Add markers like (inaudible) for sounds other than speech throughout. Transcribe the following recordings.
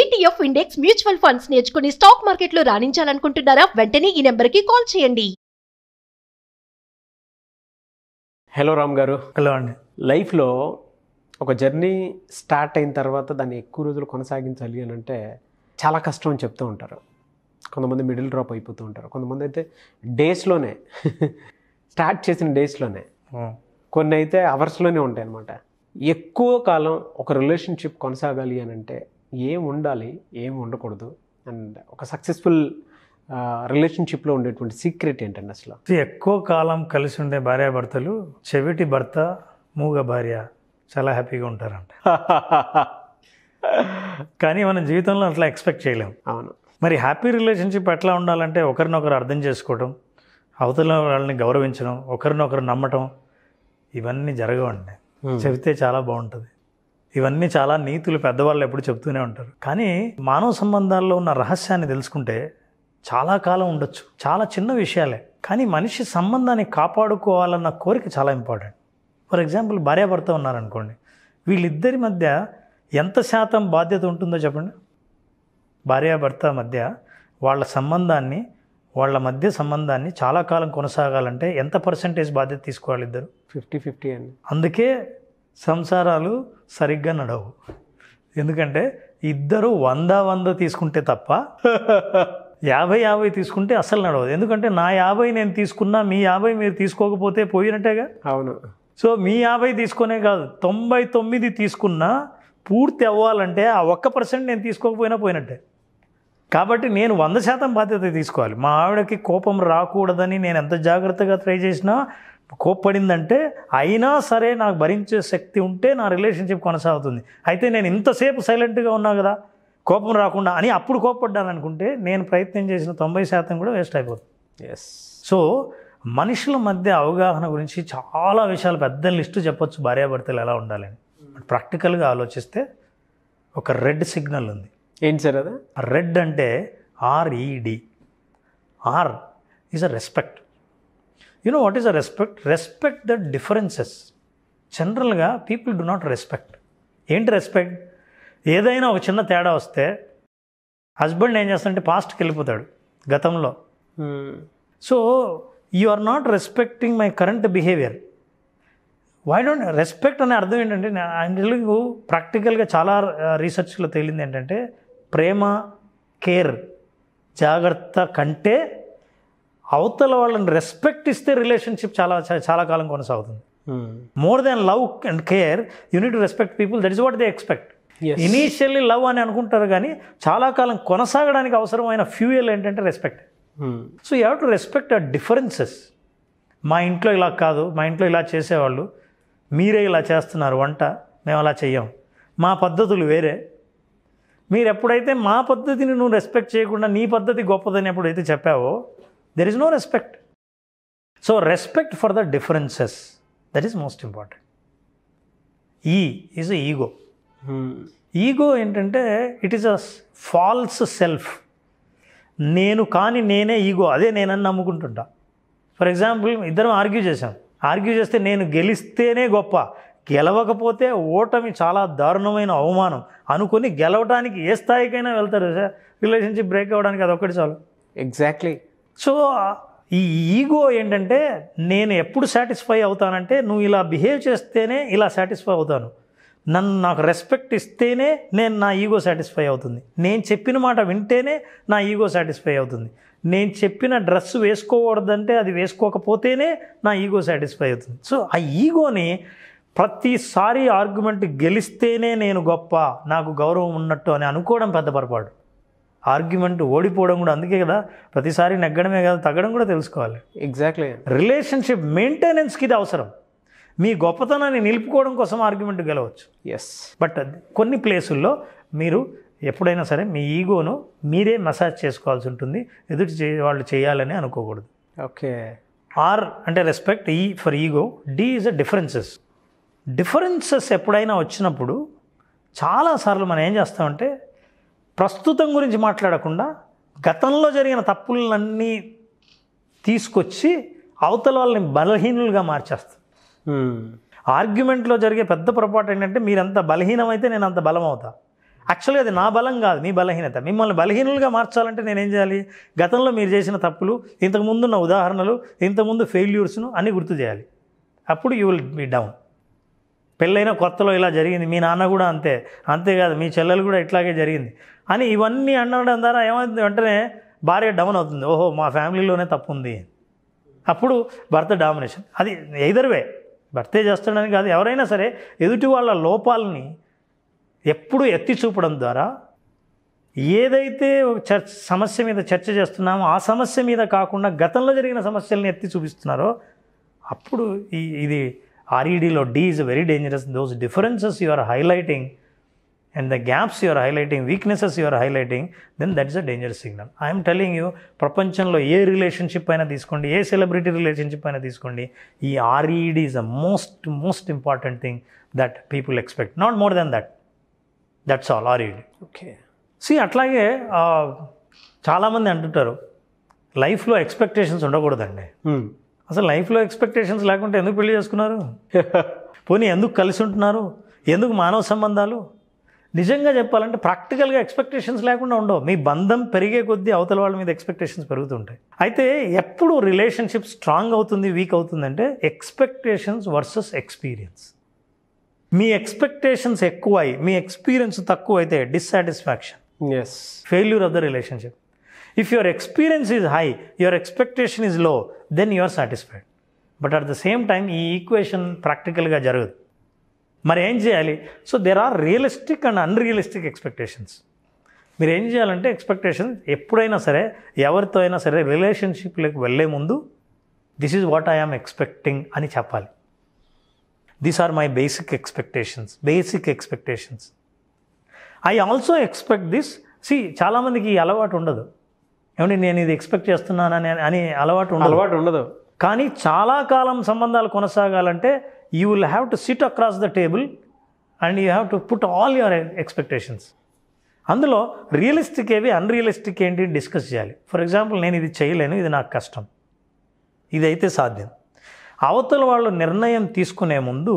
ETF index mutual funds నేర్చుకుని stock మార్కెట్లో రాణించాలనుకుంటున్నారా వెంటనే ఈ నెంబర్కి కాల్ చేయండి హలో రామ్ గారు హలో అండి లైఫ్లో ఒక జర్నీ స్టార్ట్ అయిన తర్వాత దాన్ని ఎక్కువ రోజులు కొనసాగించాలి అని అంటే చాలా కష్టం అని చెప్తూ ఉంటారు కొంతమంది మిడిల్ డ్రాప్ అయిపోతూ ఉంటారు కొంతమంది అయితే డేస్లోనే స్టార్ట్ (laughs) చేసిన డేస్లోనే hmm. కొన్ని అయితే అవర్స్లోనే ఉంటాయి అన్నమాట ఎక్కువ కాలం ఒక రిలేషన్షిప్ కొనసాగాలి అని అంటే ఏం ఉండాలి ఏం ఉండకూడదు అండ్ ఒక సక్సెస్ఫుల్ రిలేషన్షిప్లో ఉండేటువంటి సీక్రెట్ ఏంటండి అసలు ఎక్కువ కాలం కలిసి ఉండే భార్యాభర్తలు చెవిటి భర్త మూగ భార్య చాలా హ్యాపీగా ఉంటారంట (laughs) కానీ మన జీవితంలో అట్లా ఎక్స్పెక్ట్ చేయలేము అవును మరి హ్యాపీ రిలేషన్షిప్ ఎట్లా ఉండాలంటే ఒకరినొకరు అర్థం చేసుకోవడం అవతల వాళ్ళని గౌరవించడం ఒకరినొకరు నమ్మటం ఇవన్నీ జరగవండి చెబితే చాలా బాగుంటుంది ఇవన్నీ చాలా నీతులు పెద్దవాళ్ళు ఎప్పుడు చెప్తూనే ఉంటారు కానీ మానవ సంబంధాల్లో ఉన్న రహస్యాన్ని తెలుసుకుంటే చాలా కాలం ఉండొచ్చు చాలా చిన్న విషయాలే కానీ మనిషి సంబంధాన్ని కాపాడుకోవాలన్న కోరిక చాలా ఇంపార్టెంట్ ఫర్ ఎగ్జాంపుల్ భార్యాభర్త ఉన్నారనుకోండి వీళ్ళిద్దరి మధ్య ఎంత శాతం బాధ్యత ఉంటుందో చెప్పండి భార్యాభర్త మధ్య వాళ్ళ సంబంధాన్ని వాళ్ళ మధ్య సంబంధాన్ని చాలా కాలం కొనసాగాలంటే ఎంత పర్సంటేజ్ బాధ్యత తీసుకోవాలి ఇద్దరు ఫిఫ్టీ ఫిఫ్టీ అండి అందుకే సంసారాలు సరిగ్గా నడవు ఎందుకంటే ఇద్దరు వంద వంద తీసుకుంటే తప్ప యాభై యాభై తీసుకుంటే అసలు నడవదు ఎందుకంటే నా యాభై నేను తీసుకున్నా మీ యాభై మీరు తీసుకోకపోతే పోయినట్టేగా అవును సో మీ యాభై తీసుకునే కాదు తొంభై తొమ్మిది తీసుకున్నా పూర్తి అవ్వాలంటే ఆ ఒక్క పర్సెంట్ నేను తీసుకోకపోయినా పోయినట్టే కాబట్టి నేను వంద శాతం బాధ్యత తీసుకోవాలి మా ఆవిడకి కోపం రాకూడదని నేను ఎంత జాగ్రత్తగా ట్రై చేసినా కోప్పడిందంటే అయినా సరే నాకు భరించే శక్తి ఉంటే నా రిలేషన్షిప్ కొనసాగుతుంది అయితే నేను ఇంతసేపు సైలెంట్గా ఉన్నా కదా కోపం రాకుండా అని అప్పుడు కోప్పడ్డాను అనుకుంటే నేను ప్రయత్నం చేసిన తొంభై శాతం కూడా వేస్ట్ అయిపోతుంది ఎస్ సో మనుషుల మధ్య అవగాహన గురించి చాలా విషయాలు పెద్ద లిస్టు చెప్పొచ్చు భార్యాభర్తలు ఎలా ఉండాలని ప్రాక్టికల్గా ఆలోచిస్తే ఒక రెడ్ సిగ్నల్ ఉంది ఏంటి సార్ అది రెడ్ అంటే R E D R is a respect you know what is a respect respect the differences జనరల్గా పీపుల్ డు నాట్ రెస్పెక్ట్ ఏంటి రెస్పెక్ట్ ఏదైనా ఒక చిన్న తేడా వస్తే హస్బెండ్ ఏం చేస్తాడంటే పాస్ట్కి వెళ్ళిపోతాడు గతంలో so you are not respecting my current behaviour why don't respect అనే అర్థం ఏంటంటే తెలుగు ప్రాక్టికల్గా చాలా రీసెర్చ్లో తేలింది ఏంటంటే ప్రేమ కేర్ జాగ్రత్త కంటే అవతల వాళ్ళని రెస్పెక్ట్ ఇస్తే రిలేషన్షిప్ చాలా చాలా కాలం కొనసాగుతుంది more than love and care you need respect people that is what they expect initially love అని అనుకుంటారు కానీ చాలా కాలం కొనసాగడానికి అవసరమైన ఫ్యూయల్ ఏంటంటే respect so you have to respect a differences మా ఇంట్లో ఇలా కాదు మా ఇంట్లో ఇలా చేసేవాళ్ళు మీరే ఇలా చేస్తున్నారు వంట మేము అలా చెయ్యం మా పద్ధతులు వేరే మీరు ఎప్పుడైతే మా పద్ధతిని నువ్వు రెస్పెక్ట్ చేయకుండా నీ పద్ధతి గొప్పదని ఎప్పుడైతే చెప్పావో there is no respect so respect for the differences that is most important E is ego ego ఏంటంటే it is a false self నేను కాని నేనే ఈగో అదే నేనని నమ్ముకుంటుంటా ఫర్ ఎగ్జాంపుల్ ఇద్దరం ఆర్గ్యూ చేశాం ఆర్గ్యూ చేస్తే నేను గెలిస్తేనే గొప్ప గెలవకపోతే ఓటమి చాలా దారుణమైన అవమానం అనుకుని గెలవడానికి ఏ స్థాయికైనా వెళ్తారు రిలేషన్షిప్ బ్రేక్ అవ్వడానికి అదొక్కటి చాలు ఎగ్జాక్ట్లీ సో ఈ ఈగో ఏంటంటే నేను ఎప్పుడు సాటిస్ఫై అవుతానంటే నువ్వు ఇలా బిహేవ్ చేస్తేనే ఇలా సాటిస్ఫై అవుతాను నన్ను నాకు రెస్పెక్ట్ ఇస్తేనే నేను నా ఈగో సాటిస్ఫై అవుతుంది నేను చెప్పిన మాట వింటేనే నా ఈగో సాటిస్ఫై అవుతుంది నేను చెప్పిన డ్రెస్ వేసుకోకూడదంటే అది వేసుకోకపోతేనే నా ఈగో సాటిస్ఫై అవుతుంది సో ఆ ఈగోని ప్రతిసారి ఆర్గ్యుమెంట్ గెలిస్తేనే నేను గొప్ప నాకు గౌరవం ఉన్నట్టు అని అనుకోవడం పెద్ద పొరపాటు ఆర్గ్యుమెంట్ ఓడిపోవడం కూడా అందుకే కదా ప్రతిసారి నెగ్గడమే కదా తగ్గడం కూడా తెలుసుకోవాలి ఎగ్జాక్ట్లీ రిలేషన్షిప్ మెయింటెనెన్స్కి ఇది అవసరం మీ గొప్పతనాన్ని నిలుపుకోవడం కోసం ఆర్గ్యుమెంట్ గెలవచ్చు ఎస్ బట్ కొన్ని ప్లేసుల్లో మీరు ఎప్పుడైనా సరే మీ ఈగోను మీరే మసాజ్ చేసుకోవాల్సి ఉంటుంది ఎదుటి వాళ్ళు చేయాలని అనుకోకూడదు ఓకే ఆర్ అంటే respect E for ego D is a differences differences ఎప్పుడైనా వచ్చినప్పుడు చాలాసార్లు మనం ఏం చేస్తామంటే ప్రస్తుతం గురించి మాట్లాడకుండా గతంలో జరిగిన తప్పులన్నీ తీసుకొచ్చి అవతల వాళ్ళని బలహీనులుగా మార్చేస్తుంది ఆర్గ్యుమెంట్లో జరిగే పెద్ద పొరపాటు ఏంటంటే మీరంత బలహీనమైతే నేను అంత బలం అవుతా యాక్చువల్గా అది నా బలం కాదు మీ బలహీనత మిమ్మల్ని బలహీనులుగా మార్చాలంటే నేనేం చేయాలి గతంలో మీరు చేసిన తప్పులు ఇంతకుముందున్న ఉదాహరణలు ఇంతకుముందు ఫెయిల్యూర్స్ను అన్నీ గుర్తు చేయాలి అప్పుడు యూ విల్ బీ డౌన్ పెళ్ళైన కొత్తలో ఇలా జరిగింది మీ నాన్న కూడా అంతే అంతేకాదు మీ చెల్లెలు కూడా ఇట్లాగే జరిగింది అని ఇవన్నీ అనడం ద్వారా ఏమైంది వెంటనే భార్య డౌన్ అవుతుంది ఓహో మా ఫ్యామిలీలోనే తప్పు ఉంది అప్పుడు భర్త డామినేషన్ అది ఎదర్వే భర్తే చేస్తాడని కాదు ఎవరైనా సరే ఎదుటి వాళ్ళ లోపాలని ఎప్పుడు ఎత్తి చూపడం ద్వారా ఏదైతే ఒక చర్చ సమస్య మీద చర్చ చేస్తున్నామో ఆ సమస్య మీద కాకుండా గతంలో జరిగిన సమస్యల్ని ఎత్తి చూపిస్తున్నారో అప్పుడు ఈ ఇది REDL or D is very dangerous. Those differences you are highlighting and the gaps you are highlighting, weaknesses you are highlighting, then that is a dangerous signal. I am telling you, ప్రపంచంలో ఏ relationship అయినా తీసుకోండి ఏ celebrity relationship అయినా తీసుకోండి ఈ R E D is a most most important thing that people expect not more than that that's all R E D okay see అట్లాగే చాలామంది అంటుంటారు లైఫ్లో ఎక్స్పెక్టేషన్స్ ఉండకూడదండి అసలు లైఫ్లో ఎక్స్పెక్టేషన్స్ లేకుండా ఎందుకు పెళ్లి చేసుకున్నారు (laughs) పోనీ ఎందుకు కలిసి ఉంటున్నారు ఎందుకు మానవ సంబంధాలు నిజంగా చెప్పాలంటే ప్రాక్టికల్గా ఎక్స్పెక్టేషన్స్ లేకుండా ఉండవు మీ బంధం పెరిగే కొద్దీ అవతల వాళ్ళ మీద ఎక్స్పెక్టేషన్స్ పెరుగుతుంటాయి అయితే ఎప్పుడు రిలేషన్షిప్ స్ట్రాంగ్ అవుతుంది వీక్ అవుతుందంటే ఎక్స్పెక్టేషన్స్ వర్సెస్ ఎక్స్పీరియన్స్ మీ ఎక్స్పెక్టేషన్స్ ఎక్కువై మీ ఎక్స్పీరియన్స్ తక్కువ అయితే dissatisfaction is failure of the relationship if your experience is high your expectation is low then you are satisfied but at the same time ఈ equation ప్రాక్టికల్గా జరగదు మరి ఏం చేయాలి so there are realistic and unrealistic expectations మీరు ఏం చేయాలంటే expectation ఎప్పుడైనా సరే ఎవరితో అయినా సరే రిలేషన్షిప్లోకి వెళ్ళే ముందు this is what I am expecting అని చెప్పాలి these are my basic expectations basic expectations I also expect this see చాలామందికి ఈ అలవాటు ఉండదు ఏమంటే నేను ఇది ఎక్స్పెక్ట్ చేస్తున్నానని అని అలవాటు ఉండదు అలవాటు ఉండదు కానీ చాలా కాలం సంబంధాలు కొనసాగాలంటే you will have to sit across the table and you have to put all your expectations అందులో రియలిస్టిక్ ఏవి అన్రియలిస్టిక్ ఏంటి డిస్కస్ చేయాలి ఫర్ ఎగ్జాంపుల్ నేను ఇది చేయలేను ఇది నాకు కష్టం ఇదైతే సాధ్యం అవతల వాళ్ళు నిర్ణయం తీసుకునే ముందు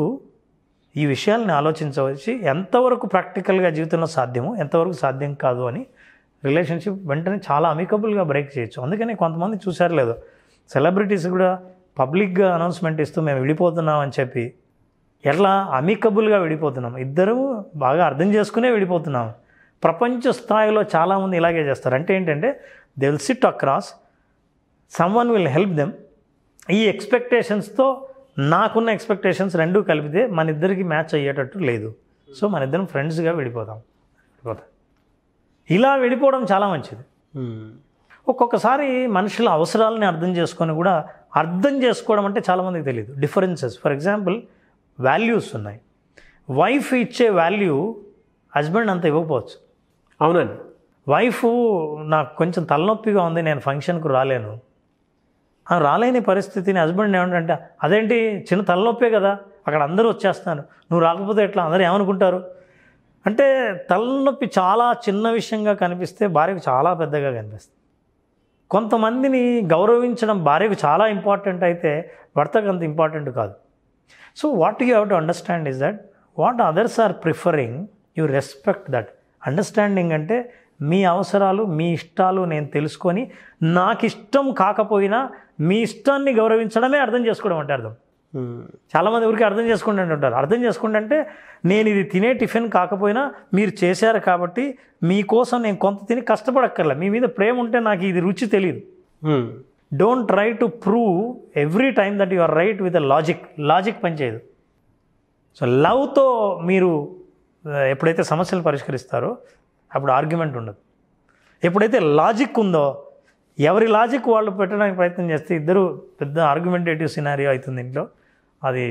ఈ విషయాల్ని ఆలోచించవచ్చి ఎంతవరకు ప్రాక్టికల్గా జీవితంలో సాధ్యమో ఎంతవరకు సాధ్యం కాదు అని రిలేషన్షిప్ వెంటనే చాలా అమికబుల్గా బ్రేక్ చేయొచ్చు అందుకని కొంతమంది చూసారు లేదు సెలబ్రిటీస్ కూడా పబ్లిక్గా అనౌన్స్మెంట్ ఇస్తూ మేము విడిపోతున్నాం అని చెప్పి ఎట్లా అమికబుల్గా విడిపోతున్నాం ఇద్దరూ బాగా అర్థం చేసుకునే విడిపోతున్నాం ప్రపంచ స్థాయిలో చాలామంది ఇలాగే చేస్తారు అంటే ఏంటంటే they will sit across someone will help them ఈ ఎక్స్పెక్టేషన్స్తో నాకున్న ఎక్స్పెక్టేషన్స్ రెండూ కలిపితే మన ఇద్దరికి మ్యాచ్ అయ్యేటట్టు లేదు సో మన ఇద్దరం ఫ్రెండ్స్గా విడిపోతాం విడిపోతాం ఇలా వెళ్ళిపోవడం చాలా మంచిది ఒక్కొక్కసారి మనుషుల అవసరాలని అర్థం చేసుకొని కూడా అర్థం చేసుకోవడం అంటే చాలామందికి తెలియదు డిఫరెన్సెస్ ఫర్ ఎగ్జాంపుల్ వాల్యూస్ ఉన్నాయి వైఫ్ ఇచ్చే వాల్యూ హస్బెండ్ అంత ఇవ్వకపోవచ్చు అవునండి వైఫ్ నాకు కొంచెం తలనొప్పిగా ఉంది నేను ఫంక్షన్కు రాలేను రాలేని పరిస్థితిని హస్బెండ్ ఏమంటే అదేంటి చిన్న తలనొప్పే కదా అక్కడ అందరూ వచ్చేస్తాను నువ్వు రాకపోతే ఎట్లా అందరూ ఏమనుకుంటారు అంటే తలనొప్పి చాలా చిన్న విషయంగా కనిపిస్తే భార్యకు చాలా పెద్దగా కనిపిస్తుంది కొంతమందిని గౌరవించడం భార్యకు చాలా ఇంపార్టెంట్ అయితే భర్తకు అంత ఇంపార్టెంట్ కాదు so what you have to understand is that what others are preferring you respect that understanding అంటే మీ అవసరాలు మీ ఇష్టాలు నేను తెలుసుకొని నాకు ఇష్టం కాకపోయినా మీ ఇష్టాన్ని గౌరవించడమే అర్థం చేసుకోవడం అంటే అర్థం చాలామంది ఊరికి అర్థం చేసుకుంటే ఉంటారు అర్థం చేసుకుంటే అంటే నేను ఇది తినే టిఫిన్ కాకపోయినా మీరు చేశారు కాబట్టి మీకోసం నేను కొంత తిని కష్టపడక్కర్లే మీ మీద ప్రేమ ఉంటే నాకు ఇది రుచి తెలియదు don't try to prove every time that you are right with logic logic పనిచేయదు సో లవ్తో మీరు ఎప్పుడైతే సమస్యలు పరిష్కరిస్తారో అప్పుడు ఆర్గ్యుమెంట్ ఉండదు ఎప్పుడైతే లాజిక్ ఉందో ఎవరి లాజిక్ వాళ్ళు పెట్టడానికి ప్రయత్నం చేస్తే ఇద్దరు పెద్ద ఆర్గ్యుమెంటేటివ్ సినారియో అవుతుంది ఇంట్లో అది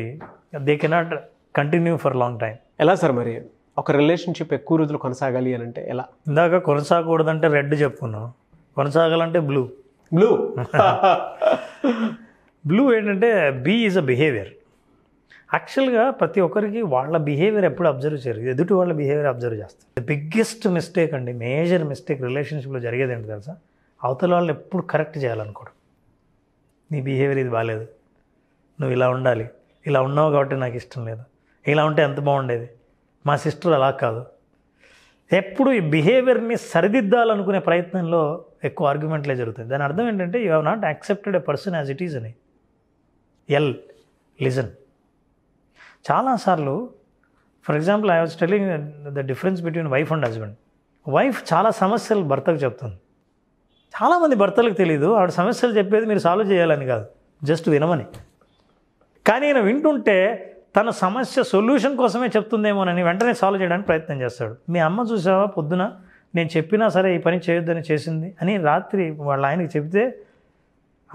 they cannot continue for long time ఎలా సార్ మరి ఒక రిలేషన్షిప్ ఎక్కువ రోజులు కొనసాగాలి అని అంటే ఎలా ఇందాక కొనసాగకూడదంటే రెడ్ చెప్పుకున్నాం కొనసాగాలంటే బ్లూ బ్లూ బ్లూ ఏంటంటే బీ ఈజ్ అ బిహేవియర్ యాక్చువల్గా ప్రతి ఒక్కరికి వాళ్ళ బిహేవియర్ ఎప్పుడు అబ్జర్వ్ చేయరు ఎదుటి వాళ్ళ బిహేవియర్ అబ్జర్వ్ చేస్తారు ద బిగ్గెస్ట్ మిస్టేక్ అండి మేజర్ మిస్టేక్ రిలేషన్షిప్లో జరిగేది ఏంటి తెలుసా అవతల వాళ్ళు ఎప్పుడు కరెక్ట్ చేయాలనుకోడు నీ బిహేవియర్ ఇది బాగాలేదు నువ్వు ఇలా ఉండాలి ఇలా ఉన్నావు కాబట్టి నాకు ఇష్టం లేదు ఇలా ఉంటే ఎంత బాగుండేది మా సిస్టర్ అలా కాదు ఎప్పుడు ఈ బిహేవియర్ని సరిదిద్దాలనుకునే ప్రయత్నంలో ఎక్కువ ఆర్గ్యుమెంట్లే జరుగుతాయి దాని అర్థం ఏంటంటే you have not accepted a person as it is అని ఎల్ లిజన్ చాలాసార్లు for example I was telling the difference between wife and husband wife చాలా సమస్యలు భర్తకు చెప్తుంది చాలామంది భర్తలకు తెలియదు ఆవిడ సమస్యలు చెప్పేది మీరు సాల్వ్ చేయాలని కాదు జస్ట్ వినమని కానీ ఈయన వింటుంటే తన సమస్య సొల్యూషన్ కోసమే చెప్తుందేమోనని వెంటనే సాల్వ్ చేయడానికి ప్రయత్నం చేస్తాడు మీ అమ్మ చూసావా పొద్దున నేను చెప్పినా సరే ఈ పని చేయొద్దని చేసింది అని రాత్రి వాళ్ళ ఆయనకి చెబితే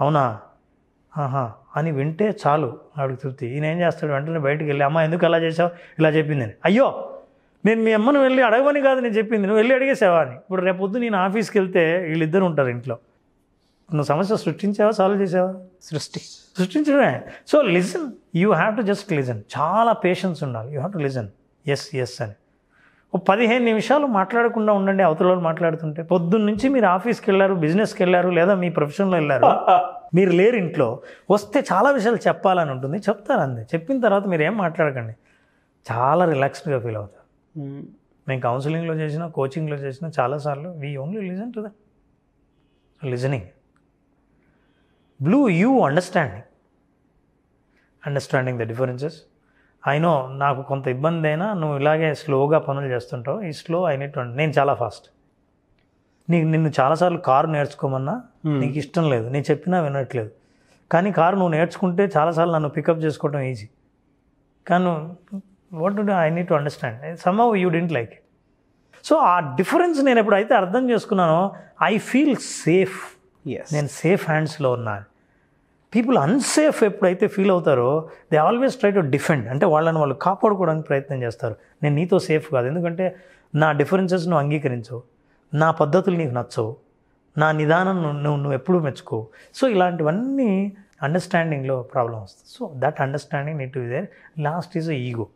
అవునా ఆహా అని వింటే చాలు ఆవిడకి తృప్తి ఈయన ఏం చేస్తాడు వెంటనే బయటకు వెళ్ళి అమ్మ ఎందుకు అలా చేసావు ఇలా చెప్పింది అని అయ్యో నేను మీ అమ్మను వెళ్ళి అడగమని కాదు నేను చెప్పింది నువ్వు వెళ్ళి అడిగేసావా అని ఇప్పుడు రేపొద్దు నేను ఆఫీస్కి వెళ్తే వీళ్ళిద్దరు ఉంటారు ఇంట్లో నువ్వు సమస్య సృష్టించావా సాల్వ్ చేసావా సృష్టి సృష్టించడమే so listen you have to just listen చాలా పేషెన్స్ ఉండాలి you have to listen yes yes అని ఒక పదిహేను నిమిషాలు మాట్లాడకుండా ఉండండి అవతల వాళ్ళు మాట్లాడుతుంటే పొద్దున్న నుంచి మీరు ఆఫీస్కి వెళ్ళారు బిజినెస్కి వెళ్ళారు లేదా మీ ప్రొఫెషన్లో వెళ్ళారు (laughs) మీరు లేరు ఇంట్లో వస్తే చాలా విషయాలు చెప్పాలని ఉంటుంది చెప్తారు అంతే చెప్పిన తర్వాత మీరు ఏం మాట్లాడకండి చాలా రిలాక్స్డ్గా ఫీల్ అవుతారు మేము కౌన్సిలింగ్లో చేసినా కోచింగ్లో చేసినా చాలాసార్లు we only listen to the listening blue U understanding understanding the differences I know నాకు కొంత ఇబ్బంది అయినా నువ్వు ఇలాగే స్లోగా పనులు చేస్తుంటావు ఈ స్లో అయినటువంటి నేను చాలా ఫాస్ట్ నీకు నిన్ను చాలాసార్లు కారు నేర్చుకోమన్నా hmm. నీకు ఇష్టం లేదు నేను చెప్పినా వినట్లేదు కానీ కారు నువ్వు నేర్చుకుంటే చాలాసార్లు నన్ను పికప్ చేసుకోవడం ఈజీ కానీ what do I need to understand some you didn't like it so ఆ డిఫరెన్స్ నేను ఎప్పుడైతే అర్థం చేసుకున్నానో ఐ ఫీల్ సేఫ్ నేను సేఫ్ హ్యాండ్స్లో ఉన్నాను పీపుల్ అన్సేఫ్ ఎప్పుడైతే ఫీల్ అవుతారో they always try to defend అంటే వాళ్ళని వాళ్ళు కాపాడుకోవడానికి ప్రయత్నం చేస్తారు నేను నీతో సేఫ్ కాదు ఎందుకంటే నా డిఫరెన్సెస్ నువ్వు అంగీకరించవు నా పద్ధతులు నీకు నచ్చవు నా నిదానం నువ్వు నువ్వు ఎప్పుడూ మెచ్చుకో సో ఇలాంటివన్నీ అండర్స్టాండింగ్లో ప్రాబ్లం వస్తుంది so that understanding need to there last is ego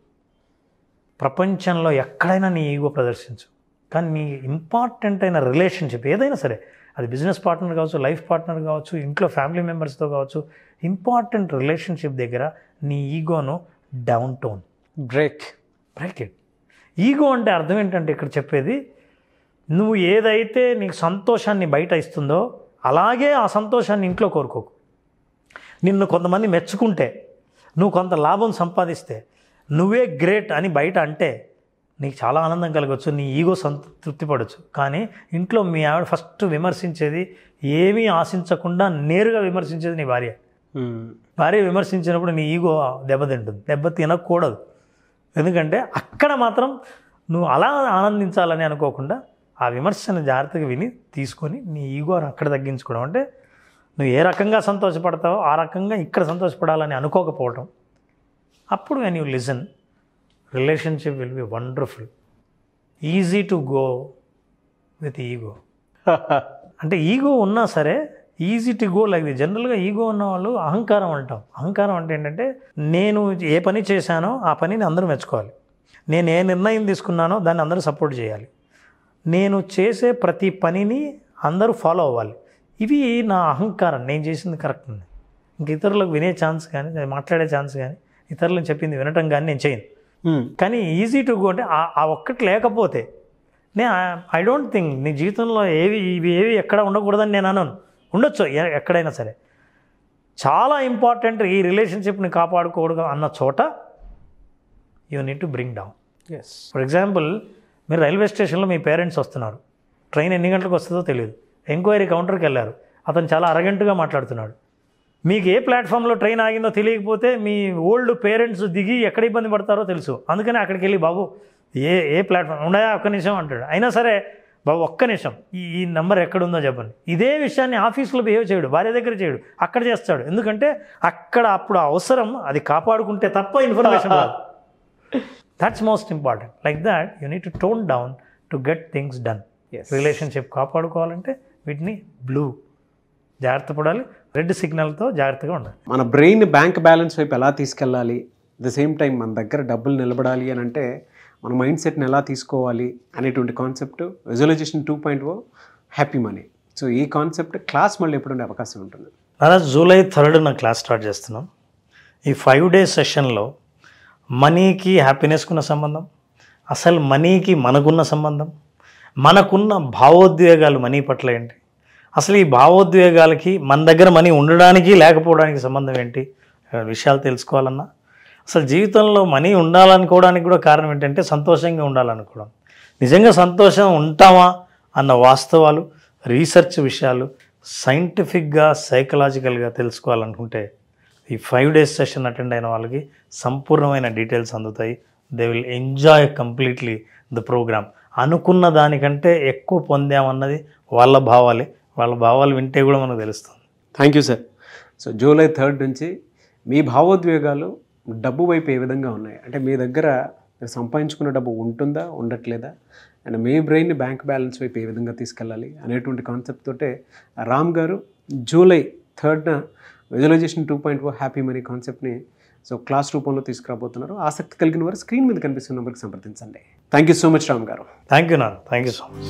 ప్రపంచంలో ఎక్కడైనా నీ ఈగో ప్రదర్శించు కానీ నీ ఇంపార్టెంట్ అయిన రిలేషన్షిప్ ఏదైనా సరే అది బిజినెస్ పార్ట్నర్ కావచ్చు లైఫ్ పార్ట్నర్ కావచ్చు ఇంట్లో ఫ్యామిలీ మెంబర్స్తో కావచ్చు ఇంపార్టెంట్ రిలేషన్షిప్ దగ్గర నీ ఈగోను down tone break break it ego అంటే అర్థం ఏంటంటే ఇక్కడ చెప్పేది నువ్వు ఏదైతే నీకు సంతోషాన్ని బయట ఇస్తుందో అలాగే ఆ సంతోషాన్ని ఇంట్లో కోరుకోకు నిన్ను కొంతమంది మెచ్చుకుంటే నువ్వు కొంత లాభం సంపాదిస్తే నువ్వే గ్రేట్ అని బయట అంటే నీకు చాలా ఆనందం కలగవచ్చు నీ ఈగో సంతృప్తి పడవచ్చు కానీ ఇంట్లో మీ ఆవిడ ఫస్ట్ విమర్శించేది ఏమీ ఆశించకుండా నేరుగా విమర్శించేది నీ భార్య భార్య విమర్శించినప్పుడు నీ ఈగో దెబ్బతింటుంది దెబ్బ తినకూడదు ఎందుకంటే అక్కడ మాత్రం నువ్వు అలా ఆనందించాలని అనుకోకుండా ఆ విమర్శను జాగ్రత్తగా విని తీసుకొని నీ ఈగో అక్కడ తగ్గించుకోవడం అంటే నువ్వు ఏ రకంగా సంతోషపడతావో ఆ రకంగా ఇక్కడ సంతోషపడాలని అనుకోకపోవడం అప్పుడు when you listen relationship will be wonderful easy to go with ego (laughs) అంటే ఈగో ఉన్నా సరే easy to go like the జనరల్గా ఈగో ఉన్న వాళ్ళు అహంకారం అంటాం అహంకారం అంటే ఏంటంటే నేను ఏ పని చేశానో ఆ పనిని అందరూ మెచ్చుకోవాలి నేను ఏ నిర్ణయం తీసుకున్నానో దాన్ని అందరూ సపోర్ట్ చేయాలి నేను చేసే ప్రతి పనిని అందరూ ఫాలో అవ్వాలి ఇవి నా అహంకారం నేను చేసింది కరెక్ట్ ఉంది ఇంక ఇతరులకు వినే ఛాన్స్ కానీ మాట్లాడే ఛాన్స్ కానీ ఇతరులను చెప్పింది వినటం కానీ నేను చేయను Hmm. కానీ ఈజీ టు గో అంటే ఆ ఒక్కటి లేకపోతే నే ఐ డోంట్ థింక్ నీ జీవితంలో ఏవి ఇవి ఏవి ఎక్కడ ఉండకూడదని నేను అనను ఉండొచ్చు ఎక్కడైనా సరే చాలా ఇంపార్టెంట్ ఈ రిలేషన్షిప్ని కాపాడుకోవడం అన్న చోట you need to bring down S for example మీరు రైల్వే స్టేషన్లో మీ పేరెంట్స్ వస్తున్నారు ట్రైన్ ఎన్ని గంటలకు వస్తుందో తెలియదు ఎంక్వైరీ కౌంటర్కి వెళ్ళారు అతను చాలా అరగంటగా మాట్లాడుతున్నాడు మీకు ఏ ప్లాట్ఫామ్లో ట్రైన్ ఆగిందో తెలియకపోతే మీ ఓల్డ్ పేరెంట్స్ దిగి ఎక్కడ ఇబ్బంది పడతారో తెలుసు అందుకని అక్కడికి వెళ్ళి బాబు ఏ ఏ ప్లాట్ఫామ్ ఉండయా ఒక్క నిమిషం అంటాడు అయినా సరే బాబు ఒక్క నిమిషం ఈ ఈ నెంబర్ ఎక్కడుందో చెప్పండి ఇదే విషయాన్ని ఆఫీసులో బిహేవ్ చేయడు భార్య దగ్గర చేయడు అక్కడ చేస్తాడు ఎందుకంటే అక్కడ అప్పుడు అవసరం అది కాపాడుకుంటే తప్ప ఇన్ఫర్మేషన్ రాదు that's most important like that you need to tone down to get things done relationship కాపాడుకోవాలంటే వీటిని బ్లూ జాగ్రత్త పడాలి రెడ్ సిగ్నల్తో జాగ్రత్తగా ఉండాలి మన బ్రెయిన్ బ్యాంక్ బ్యాలెన్స్ వైపు ఎలా తీసుకెళ్ళాలి ద సేమ్ టైం మన దగ్గర డబ్బులు నిలబడాలి అని అంటే మన మైండ్ సెట్ని ఎలా తీసుకోవాలి అనేటువంటి concept visualisation two point O happy money so ఈ కాన్సెప్ట్ క్లాస్ మళ్ళీ ఎప్పుడు ఉండే అవకాశం ఉంటుంది అలా జూలై థర్డ్ నా క్లాస్ స్టార్ట్ చేస్తున్నాం ఈ ఫైవ్ డేస్ సెషన్లో మనీకి హ్యాపీనెస్కున్న సంబంధం అసలు మనీకి మనకున్న సంబంధం మనకున్న భావోద్వేగాలు మనీ పట్ల ఏంటి అసలు ఈ భావోద్వేగాలకి మన దగ్గర మనీ ఉండడానికి లేకపోవడానికి సంబంధం ఏంటి విషయాలు తెలుసుకోవాలన్నా అసలు జీవితంలో మనీ ఉండాలనుకోవడానికి కూడా కారణం ఏంటంటే సంతోషంగా ఉండాలనుకోవడం నిజంగా సంతోషం ఉంటామా అన్న వాస్తవాలు రీసెర్చ్ విషయాలు సైంటిఫిక్గా సైకలాజికల్గా తెలుసుకోవాలనుకుంటే ఈ ఫైవ్ డేస్ సెషన్ అటెండ్ అయిన వాళ్ళకి సంపూర్ణమైన డీటెయిల్స్ అందుతాయి they will enjoy completely the programme అనుకున్న దానికంటే ఎక్కువ పొందామన్నది వాళ్ళ భావాలే వాళ్ళ భావాలు వింటే కూడా మనకు తెలుస్తుంది thank you sir so July third నుంచి మీ భావోద్వేగాలు డబ్బు వైపు ఏ విధంగా ఉన్నాయి అంటే మీ దగ్గర సంపాదించుకున్న డబ్బు ఉంటుందా ఉండట్లేదా అండ్ మీ బ్రెయిన్ బ్యాంక్ బ్యాలెన్స్ వైపు ఏ విధంగా తీసుకెళ్ళాలి అనేటువంటి కాన్సెప్ట్ తోటే రామ్ గారు జూలై థర్డ్న visualisation two point four happy money కాన్సెప్ట్ని సో క్లాస్ రూపంలో తీసుకురాబోతున్నారు ఆసక్తి కలిగిన వారు స్క్రీన్ మీద కనిపిస్తున్న నెంబర్కి సంప్రదించండి thank you so much Ram గారు థ్యాంక్ యూ నాన్న థ్యాంక్ యూ సో మచ్